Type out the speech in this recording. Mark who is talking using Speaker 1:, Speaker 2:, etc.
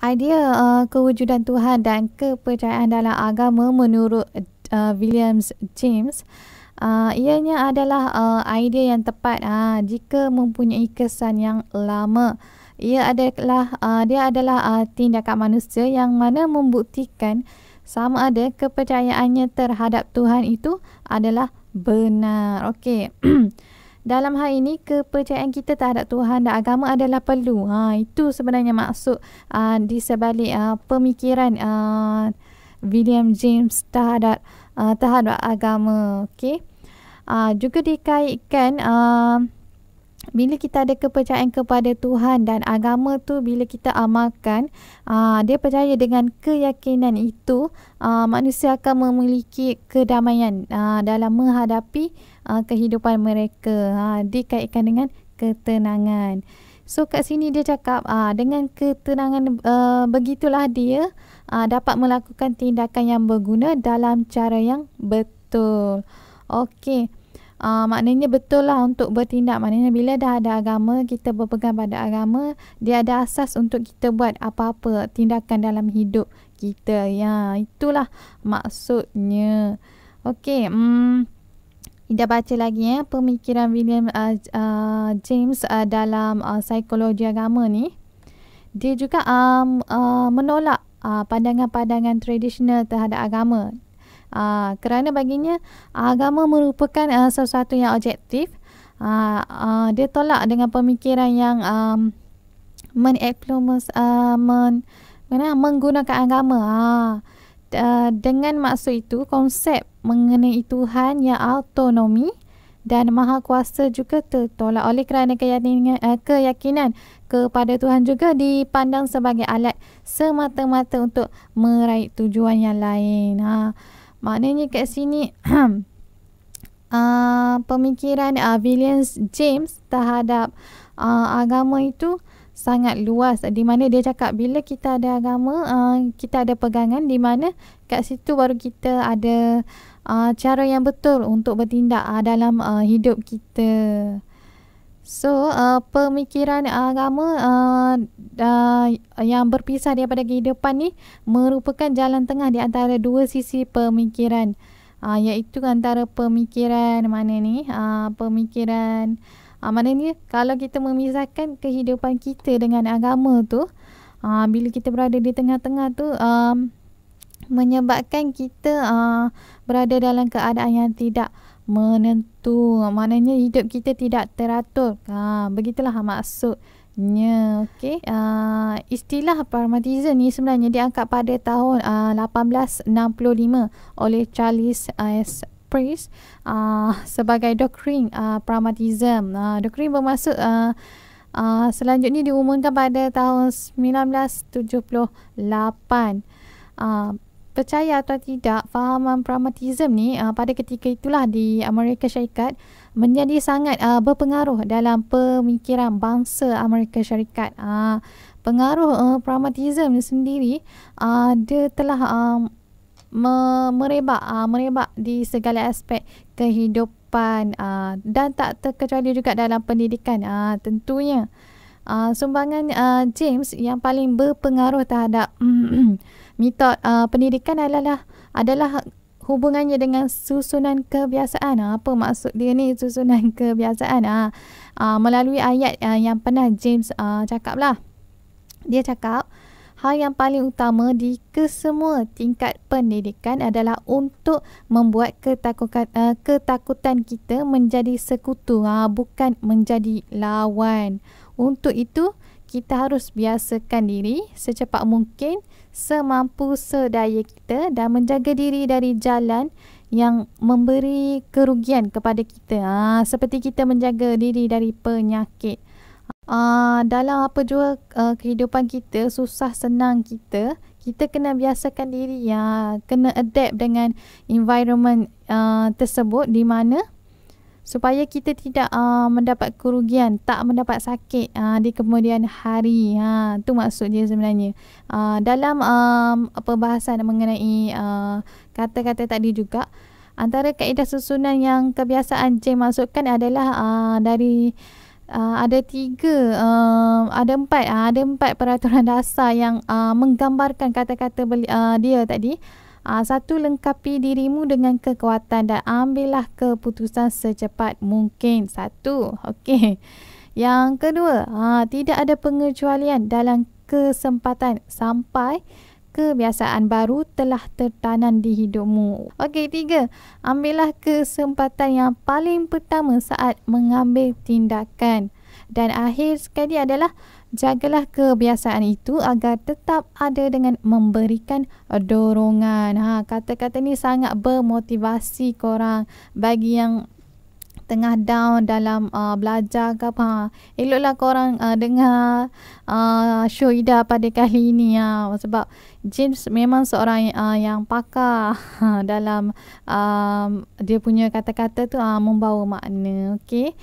Speaker 1: idea uh, kewujudan Tuhan dan kepercayaan dalam agama menurut uh, Williams James Uh, ianya adalah uh, idea yang tepat uh, jika mempunyai kesan yang lama. Ia adalah uh, dia adalah uh, tindakan manusia yang mana membuktikan sama ada kepercayaannya terhadap Tuhan itu adalah benar. Okey. dalam hal ini kepercayaan kita terhadap Tuhan dan agama adalah perlu. Ha itu sebenarnya maksud uh, di sebalik uh, pemikiran uh, William James terhadap uh, terhadap agama. Okey. Uh, juga dikaitkan uh, bila kita ada kepercayaan kepada Tuhan dan agama tu bila kita amalkan aa, ah, dia percaya dengan keyakinan itu aa, ah, manusia akan memiliki kedamaian aa, ah, dalam menghadapi aa, kehidupan mereka aa, dikaitkan dengan ketenangan so kat sini dia cakap aa, dengan ketenangan aa, begitulah dia aa, dapat melakukan tindakan yang berguna dalam cara yang betul okey Uh, maknanya betul lah untuk bertindak. Maknanya bila dah ada agama, kita berpegang pada agama, dia ada asas untuk kita buat apa-apa tindakan dalam hidup kita. Ya, itulah maksudnya. Okey, hmm. Ida baca lagi ya pemikiran William uh, uh, James uh, dalam uh, psikologi agama ni. Dia juga um, uh, menolak uh, pandangan-pandangan tradisional terhadap agama. Aa, ah, kerana baginya agama merupakan uh, sesuatu yang objektif. Aa, uh, ah, dia tolak dengan pemikiran yang um, menekplomus men, menggunakan agama. Aa, dengan maksud itu konsep mengenai Tuhan yang autonomi dan maha kuasa juga tertolak oleh kerana keyakinan, keyakinan kepada Tuhan juga dipandang sebagai alat semata-mata untuk meraih tujuan yang lain. Ha. Maknanya kat sini uh, pemikiran uh, William James terhadap uh, agama itu sangat luas di mana dia cakap bila kita ada agama uh, kita ada pegangan di mana kat situ baru kita ada uh, cara yang betul untuk bertindak uh, dalam uh, hidup kita. So uh, pemikiran uh, agama uh, uh, yang berpisah daripada kehidupan ni merupakan jalan tengah di antara dua sisi pemikiran uh, iaitu antara pemikiran mana ni uh, pemikiran uh, mana ni kalau kita memisahkan kehidupan kita dengan agama tu uh, bila kita berada di tengah-tengah tu um, menyebabkan kita uh, berada dalam keadaan yang tidak menentu. Maknanya hidup kita tidak teratur. Ha, begitulah maksud nya okey uh, istilah pragmatism ni sebenarnya diangkat pada tahun ha, uh, 1865 oleh Charles S. Price uh, sebagai doktrin uh, pragmatism uh, doktrin bermaksud uh, uh, selanjutnya diumumkan pada tahun 1978 uh, percaya atau tidak fahaman um, pragmatism ni uh, pada ketika itulah di Amerika Syarikat menjadi sangat uh, berpengaruh dalam pemikiran bangsa Amerika Syarikat. Uh, pengaruh uh, pragmatism sendiri uh, dia telah uh, me- merebak uh, merebak di segala aspek kehidupan uh, dan tak terkecuali juga dalam pendidikan uh, tentunya. Uh, sumbangan James yang paling berpengaruh terhadap mito uh, pendidikan adalah adalah hubungannya dengan susunan kebiasaan. Ah, apa maksud dia ni susunan kebiasaan? Ah uh, melalui ayat uh, yang pernah James uh, cakap lah. Dia cakap hal yang paling utama di kesemua tingkat pendidikan adalah untuk membuat ketakutan uh, ketakutan kita menjadi sekutu, uh, bukan menjadi lawan. Untuk itu kita harus biasakan diri secepat mungkin semampu sedaya kita dan menjaga diri dari jalan yang memberi kerugian kepada kita ha, seperti kita menjaga diri dari penyakit Uh, dalam apa jua uh, kehidupan kita susah senang kita kita kena biasakan diri ya kena adapt dengan environment uh, tersebut di mana supaya kita tidak uh, mendapat kerugian, tak mendapat sakit uh, di kemudian hari. Ha, tu maksud sebenarnya. Uh, dalam um, perbahasan mengenai uh, kata-kata tadi juga, antara kaedah susunan yang kebiasaan Jay masukkan adalah uh, dari Uh, ada tiga, uh, ada empat, uh, ada empat peraturan dasar yang uh, menggambarkan kata-kata uh, dia tadi. Aa, ah, satu lengkapi dirimu dengan kekuatan dan ambillah keputusan secepat mungkin. Satu. Okey. Yang kedua, ha, tidak ada pengecualian dalam kesempatan sampai kebiasaan baru telah tertanam di hidupmu. Okey, tiga, ambillah kesempatan yang paling pertama saat mengambil tindakan. Dan akhir sekali adalah jagalah kebiasaan itu agar tetap ada dengan memberikan uh, dorongan. Ha, kata-kata ni sangat bermotivasi korang bagi yang tengah down dalam uh, belajar ke apa. Ha, eloklah korang uh, dengar uh, show Ida pada kali ini. Ya. Sebab James memang seorang uh, yang pakar uh, dalam uh, dia punya kata-kata tu uh, membawa makna. Okay.